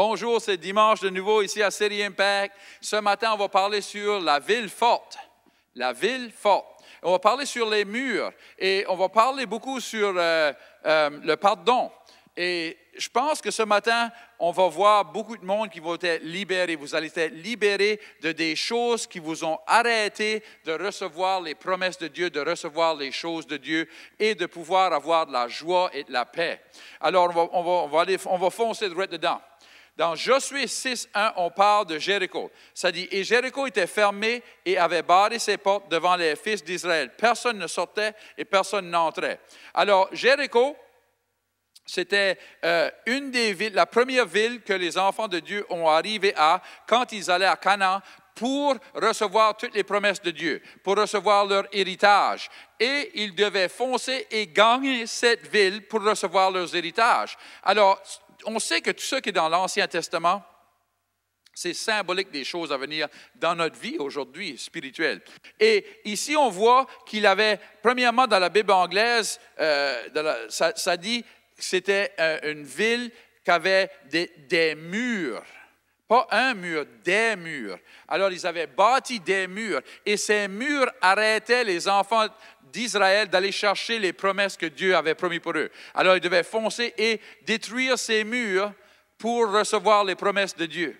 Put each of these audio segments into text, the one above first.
Bonjour, c'est dimanche de nouveau ici à City Impact. Ce matin, on va parler sur la ville forte. La ville forte. On va parler sur les murs et on va parler beaucoup sur euh, euh, le pardon. Et je pense que ce matin, on va voir beaucoup de monde qui vont être libérés. Vous allez être libérés de des choses qui vous ont arrêté de recevoir les promesses de Dieu, de recevoir les choses de Dieu et de pouvoir avoir de la joie et de la paix. Alors, on va, va, on va, aller, on va foncer droit dedans. Dans Josué 6, 1, on parle de Jéricho. Ça dit, et Jéricho était fermé et avait barré ses portes devant les fils d'Israël. Personne ne sortait et personne n'entrait. Alors, Jéricho, c'était euh, une des villes, la première ville que les enfants de Dieu ont arrivé à quand ils allaient à Canaan pour recevoir toutes les promesses de Dieu, pour recevoir leur héritage. Et ils devaient foncer et gagner cette ville pour recevoir leurs héritages. Alors, on sait que tout ce qui est dans l'Ancien Testament, c'est symbolique des choses à venir dans notre vie aujourd'hui spirituelle. Et ici, on voit qu'il avait, premièrement, dans la Bible anglaise, euh, ça, dit que c'était euh, une ville qui avait des murs. Pas un mur, des murs. Alors, ils avaient bâti des murs. Et ces murs arrêtaient les enfants d'Israël d'aller chercher les promesses que Dieu avait promis pour eux. Alors ils devaient foncer et détruire ces murs pour recevoir les promesses de Dieu.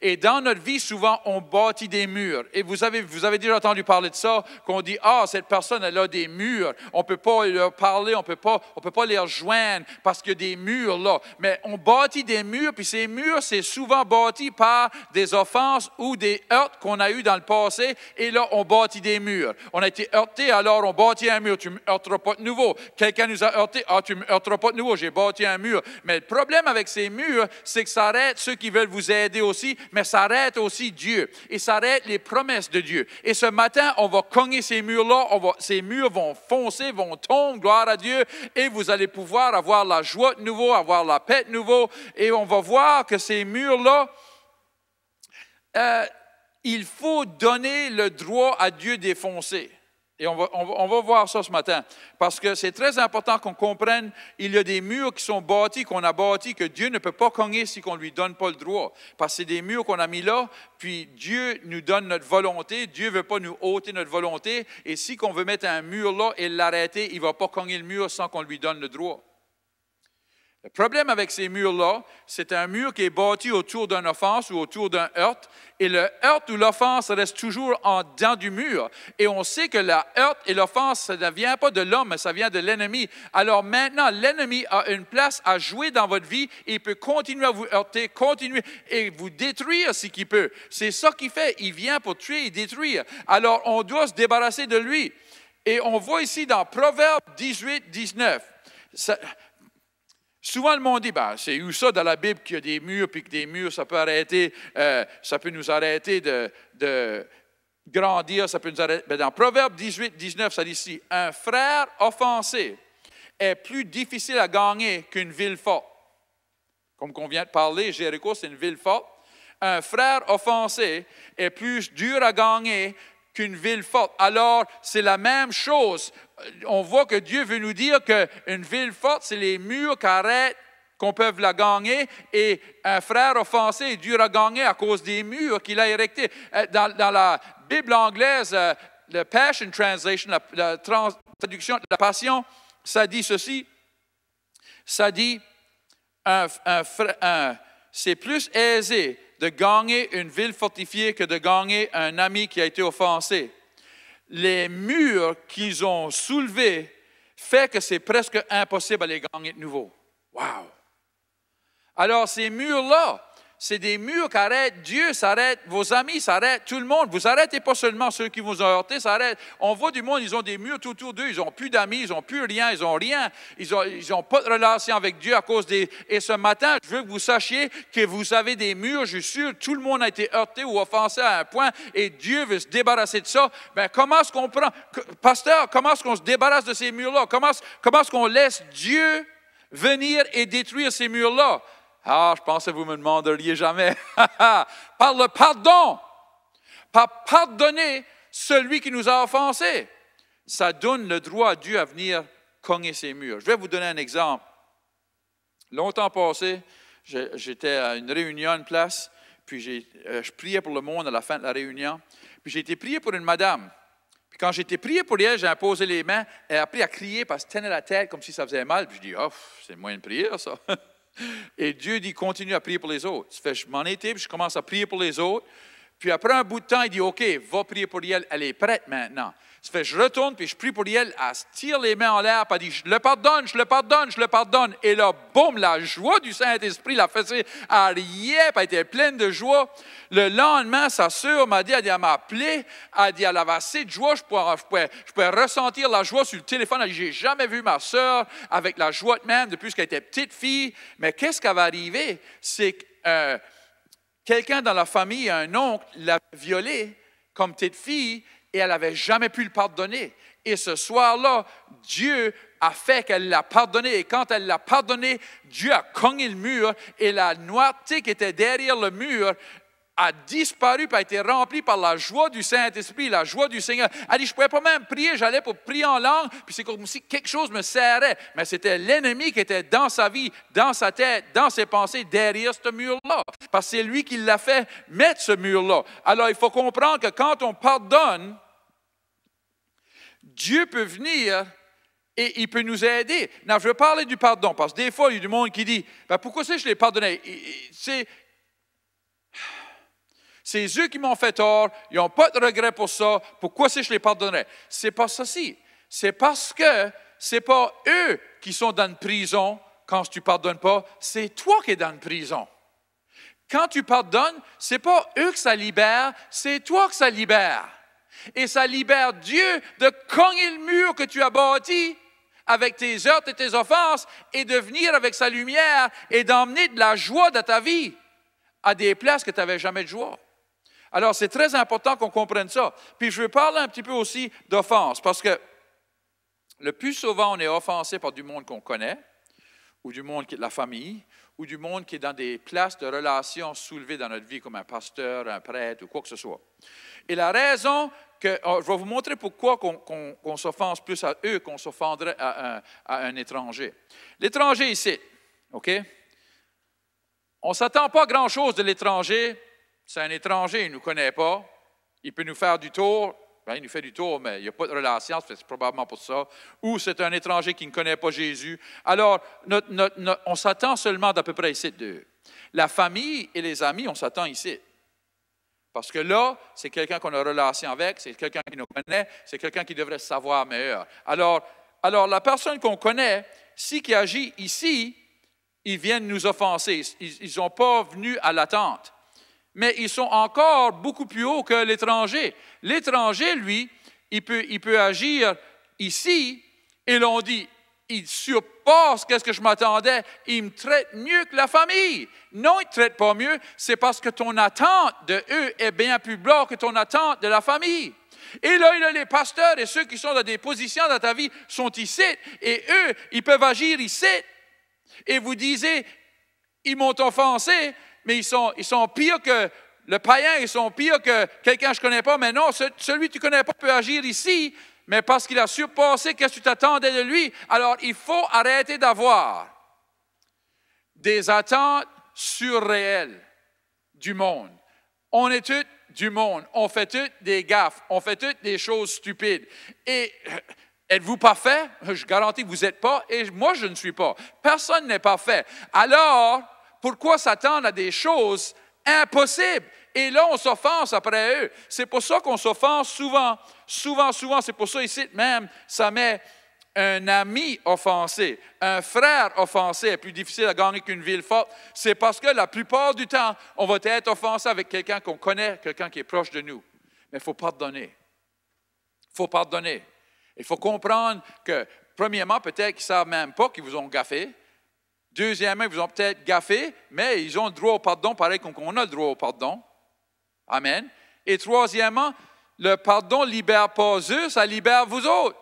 Et dans notre vie, souvent, on bâtit des murs. Et vous avez, vous avez déjà entendu parler de ça, qu'on dit, ah, cette personne, elle a des murs. On ne peut pas leur parler, on ne peut pas, on peut pas les rejoindre parce qu'il y a des murs là. Mais on bâtit des murs, puis ces murs, c'est souvent bâti par des offenses ou des heurts qu'on a eu dans le passé. Et là, on bâtit des murs. On a été heurté, alors on bâtit un mur. Tu ne me heurteras pas de nouveau. Quelqu'un nous a heurté, ah, tu ne me heurteras pas de nouveau. J'ai bâti un mur. Mais le problème avec ces murs, c'est que ça arrête ceux qui veulent vous aider aussi mais ça arrête aussi Dieu. Et ça arrête les promesses de Dieu. Et ce matin, on va cogner ces murs-là, ces murs vont foncer, vont tomber, gloire à Dieu, et vous allez pouvoir avoir la joie de nouveau, avoir la paix de nouveau, et on va voir que ces murs-là, euh, il faut donner le droit à Dieu d'effoncer. Et on va, voir ça ce matin, parce que c'est très important qu'on comprenne, il y a des murs qui sont bâtis, qu'on a bâtis, que Dieu ne peut pas cogner si qu'on ne lui donne pas le droit. Parce que c'est des murs qu'on a mis là, puis Dieu nous donne notre volonté, Dieu ne veut pas nous ôter notre volonté, et si qu'on veut mettre un mur là et l'arrêter, il ne va pas cogner le mur sans qu'on lui donne le droit. Le problème avec ces murs-là, c'est un mur qui est bâti autour d'une offense ou autour d'un heurte, et le heurte ou l'offense reste toujours en dedans du mur. Et on sait que la heurte et l'offense, ça ne vient pas de l'homme, ça vient de l'ennemi. Alors maintenant, l'ennemi a une place à jouer dans votre vie, et il peut continuer à vous heurter, continuer et vous détruire ce qu'il peut. C'est ça qu'il fait, il vient pour tuer et détruire. Alors on doit se débarrasser de lui. Et on voit ici dans Proverbe 18, 19. Souvent, le monde dit, ben, c'est où ça dans la Bible qu'il y a des murs, puis que des murs, ça peut arrêter, euh, ça peut nous arrêter de, de grandir, ça peut nous arrêter. Mais ben, dans Proverbe 18, 19, ça dit ici, un frère offensé est plus difficile à gagner qu'une ville forte. Comme on, vient de parler, Jéricho, c'est une ville forte. Un frère offensé est plus dur à gagner qu'une ville forte. Alors, c'est la même chose. On voit que Dieu veut nous dire qu'une ville forte, c'est les murs qu'arrêtent qu'on peut la gagner, et un frère offensé est dur à gagner à cause des murs qu'il a érectés. Euh, dans, la Bible anglaise, euh, la Passion Translation, la, traduction de la Passion, ça dit ceci, ça dit, c'est plus aisé de gagner une ville fortifiée que de gagner un ami qui a été offensé. Les murs qu'ils ont soulevés fait que c'est presque impossible à les gagner de nouveau. Wow! Alors ces murs-là, c'est des murs qui arrêtent. Dieu s'arrête, vos amis s'arrêtent, tout le monde. Vous arrêtez pas seulement ceux qui vous ont heurté s'arrêtent. On voit du monde, ils ont des murs tout autour d'eux. Ils n'ont plus d'amis, ils n'ont plus rien, ils n'ont rien. Ils n'ont ils ont pas de relation avec Dieu à cause des. Et ce matin, je veux que vous sachiez que vous avez des murs, je suis sûr. Tout le monde a été heurté ou offensé à un point et Dieu veut se débarrasser de ça. Ben, comment est-ce qu'on prend. Pasteur, comment est-ce qu'on se débarrasse de ces murs-là? Comment, comment est-ce qu'on laisse Dieu venir et détruire ces murs-là? Ah, je pensais que vous me demanderiez jamais. par le pardon, par pardonner celui qui nous a offensés. Ça donne le droit à Dieu à venir cogner ses murs. Je vais vous donner un exemple. Longtemps passé, j'étais à une réunion, une place, puis euh, je priais pour le monde à la fin de la réunion. Puis j'ai été prié pour une madame. Puis quand j'ai été prié pour elle, j'ai imposé les mains. Elle a appris à crier parce qu'elle tenait la tête comme si ça faisait mal. Puis je dis, oh, c'est moins de prière, ça. Et Dieu dit, continue à prier pour les autres. je m'en étais, je commence à prier pour les autres. Puis après un bout de temps, il dit, OK, va prier pour elle, elle est prête maintenant fait, je retourne, puis je prie pour elle. Elle se tire les mains en l'air, elle dit, je le pardonne, je le pardonne, je le pardonne. Et là, boum, la joie du Saint-Esprit l'a fait, elle puis elle était pleine de joie. Le lendemain, sa sœur m'a dit, elle, dit, m'a appelé, elle dit, elle avait assez de joie, je pouvais, je pouvais, ressentir la joie sur le téléphone. Elle dit, j'ai jamais vu ma sœur avec la joie de même depuis qu'elle était petite fille. Mais qu'est-ce qui va arriver? C'est que euh, quelqu'un dans la famille, un oncle, l'a violée comme petite fille, et elle n'avait jamais pu le pardonner. Et ce soir-là, Dieu a fait qu'elle l'a pardonné. Et quand elle l'a pardonné, Dieu a cogné le mur et la noirté qui était derrière le mur a disparu et a été rempli par la joie du Saint-Esprit, la joie du Seigneur. Elle dit, je ne pouvais pas même prier, j'allais pour prier en langue, puis c'est comme si quelque chose me serrait. Mais c'était l'ennemi qui était dans sa vie, dans sa tête, dans ses pensées, derrière ce mur-là. Parce que c'est lui qui l'a fait mettre ce mur-là. Alors il faut comprendre que quand on pardonne, Dieu peut venir et il peut nous aider. Non, je veux parler du pardon, parce que des fois, il y a du monde qui dit, ben, pourquoi c'est que je l'ai pardonné? C'est c'est eux qui m'ont fait tort, ils n'ont pas de regret pour ça, pourquoi si je les pardonnerais? C'est pas ceci. C'est parce que c'est pas eux qui sont dans une prison quand tu pardonnes pas, c'est toi qui es dans une prison. Quand tu pardonnes, c'est pas eux que ça libère, c'est toi que ça libère. Et ça libère Dieu de cogner le mur que tu as bâti avec tes heurts et tes offenses et de venir avec sa lumière et d'emmener de la joie dans ta vie à des places que tu n'avais jamais de joie. Alors, c'est très important qu'on comprenne ça. Puis, je veux parler un petit peu aussi d'offense, parce que le plus souvent, on est offensé par du monde qu'on connaît, ou du monde qui est de la famille, ou du monde qui est dans des places de relations soulevées dans notre vie, comme un pasteur, un prêtre, ou quoi que ce soit. Et la raison que, oh, je vais vous montrer pourquoi qu'on, s'offense plus à eux qu'on s'offendrait à un, étranger. L'étranger ici, OK? On ne s'attend pas grand-chose de l'étranger c'est un étranger, il ne nous connaît pas, il peut nous faire du tour, ben, il nous fait du tour, mais il n'y a pas de relation, c'est probablement pour ça. Ou c'est un étranger qui ne connaît pas Jésus. Alors, on s'attend seulement d'à peu près ici d'eux. La famille et les amis, on s'attend ici. Parce que là, c'est quelqu'un qu'on a relation avec, c'est quelqu'un qui nous connaît, c'est quelqu'un qui devrait savoir meilleur. Alors, alors la personne qu'on connaît, si qui agit ici, ils viennent nous offenser. Ils ne pas venu à l'attente mais ils sont encore beaucoup plus hauts que l'étranger. L'étranger, lui, il peut, il peut agir ici, et l'on dit, il surpasse qu'est-ce que je m'attendais, il me traite mieux que la famille. Non, il ne traite pas mieux, c'est parce que ton attente de eux est bien plus blanche que ton attente de la famille. Et là, il a les pasteurs et ceux qui sont dans des positions dans ta vie sont ici, et eux, ils peuvent agir ici. Et vous disiez, ils m'ont offensé, mais ils sont, ils sont pires que le païen, ils sont pires que quelqu'un que je ne connais pas. Mais non, celui que tu ne connais pas peut agir ici, mais parce qu'il a surpassé quest ce que tu t'attendais de lui. Alors, il faut arrêter d'avoir des attentes surréelles du monde. On est tous du monde. On fait toutes des gaffes. On fait toutes des choses stupides. Et euh, êtes-vous parfait? Je garantis que vous n'êtes pas. Et moi, je ne suis pas. Personne n'est parfait. Alors, pourquoi s'attendre à des choses impossibles? Et là, on s'offense après eux. C'est pour ça qu'on s'offense souvent, souvent, souvent. C'est pour ça ici même, ça met un ami offensé, un frère offensé est plus difficile à gagner qu'une ville forte. C'est parce que la plupart du temps, on va être offensé avec quelqu'un qu'on connaît, quelqu'un qui est proche de nous. Mais il faut pardonner. Il faut pardonner. Il faut comprendre que, premièrement, peut-être qu'ils ne savent même pas qu'ils vous ont gaffé. Deuxièmement, ils vous ont peut-être gaffé, mais ils ont le droit au pardon, pareil qu'on a le droit au pardon. Amen. Et troisièmement, le pardon libère pas eux, ça libère vous autres.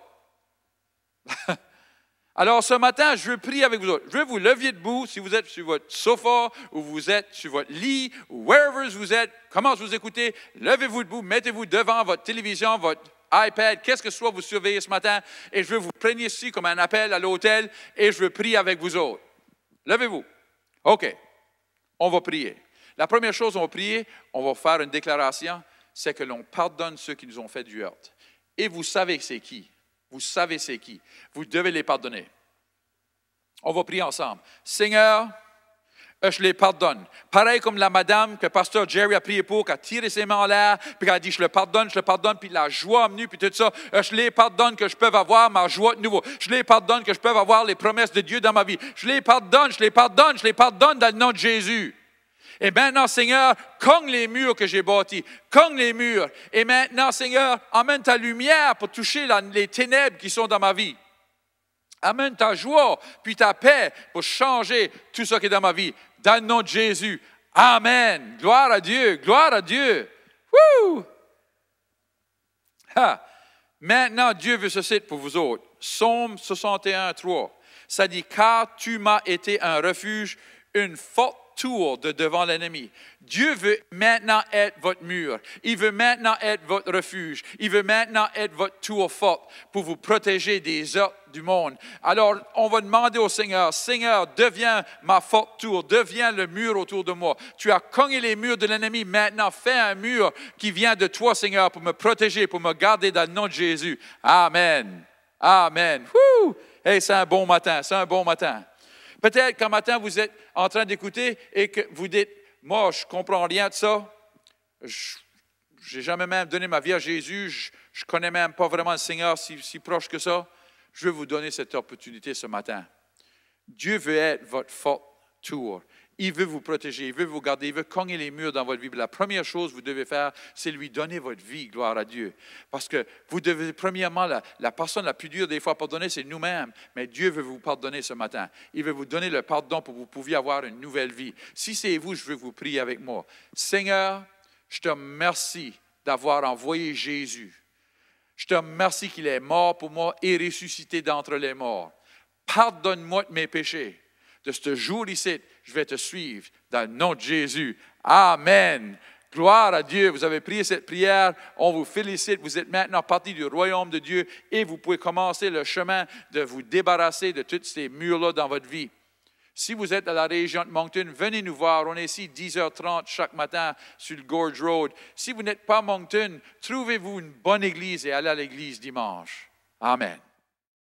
Alors ce matin, je prie avec vous autres. Je veux vous lever debout si vous êtes sur votre sofa ou vous êtes sur votre lit ou wherever vous êtes, comment vous écoutez, levez-vous debout, mettez-vous devant votre télévision, votre iPad, qu'est-ce que soit vous surveillez ce matin, et je veux vous preniez ici comme un appel à l'hôtel et je veux prier avec vous autres. Levez-vous. OK. On va prier. La première chose, on va prier, on va faire une déclaration, c'est que l'on pardonne ceux qui nous ont fait du heurte. Et vous savez c'est qui. Vous savez c'est qui. Vous devez les pardonner. On va prier ensemble. Seigneur, euh, je les pardonne. Pareil comme la madame que pasteur Jerry a prié pour, qui a tiré ses mains en l'air, puis qui a dit, je le pardonne, je le pardonne, puis la joie est venue, puis tout ça. Euh, je les pardonne que je peux avoir ma joie de nouveau. Je les pardonne que je peux avoir les promesses de Dieu dans ma vie. Je les pardonne, je les pardonne, je les pardonne dans le nom de Jésus. Et maintenant, Seigneur, comme les murs que j'ai bâtis, comme les murs. Et maintenant, Seigneur, amène ta lumière pour toucher les ténèbres qui sont dans ma vie. Amène ta joie, puis ta paix pour changer tout ce qui est dans ma vie dans le nom de Jésus. Amen. Gloire à Dieu. Gloire à Dieu. Woo! Ha. Maintenant, Dieu veut ceci pour vous autres. Psaume 61, 3. Ça dit, car tu m'as été un refuge, une forte tour de devant l'ennemi. Dieu veut maintenant être votre mur. Il veut maintenant être votre refuge. Il veut maintenant être votre tour forte pour vous protéger des autres du monde. Alors, on va demander au Seigneur, Seigneur, deviens ma forte tour, deviens le mur autour de moi. Tu as cogné les murs de l'ennemi, maintenant fais un mur qui vient de toi, Seigneur, pour me protéger, pour me garder dans le nom de Jésus. Amen. Amen. Woo! Hey, c'est un bon matin, c'est un bon matin. Peut-être qu'un matin, vous êtes en train d'écouter et que vous dites, moi, je ne comprends rien de ça. Je n'ai jamais même donné ma vie à Jésus. Je ne connais même pas vraiment le Seigneur si, proche que ça. Je vais vous donner cette opportunité ce matin. Dieu veut être votre fort tour. Il veut vous protéger, il veut vous garder, il veut cogner les murs dans votre vie. La première chose que vous devez faire, c'est lui donner votre vie, gloire à Dieu. Parce que vous devez, premièrement, la, personne la plus dure des fois à pardonner, c'est nous-mêmes. Mais Dieu veut vous pardonner ce matin. Il veut vous donner le pardon pour que vous puissiez avoir une nouvelle vie. Si c'est vous, je veux vous prier avec moi. Seigneur, je te remercie d'avoir envoyé Jésus. Je te remercie qu'il est mort pour moi et ressuscité d'entre les morts. Pardonne-moi de mes péchés de ce jour ici, je vais te suivre dans le nom de Jésus. Amen. Gloire à Dieu, vous avez prié cette prière, on vous félicite, vous êtes maintenant parti du royaume de Dieu et vous pouvez commencer le chemin de vous débarrasser de tous ces murs-là dans votre vie. Si vous êtes à la région de Moncton, venez nous voir. On est ici 10h30 chaque matin sur le Gorge Road. Si vous n'êtes pas à Moncton, trouvez-vous une bonne église et allez à l'église dimanche. Amen.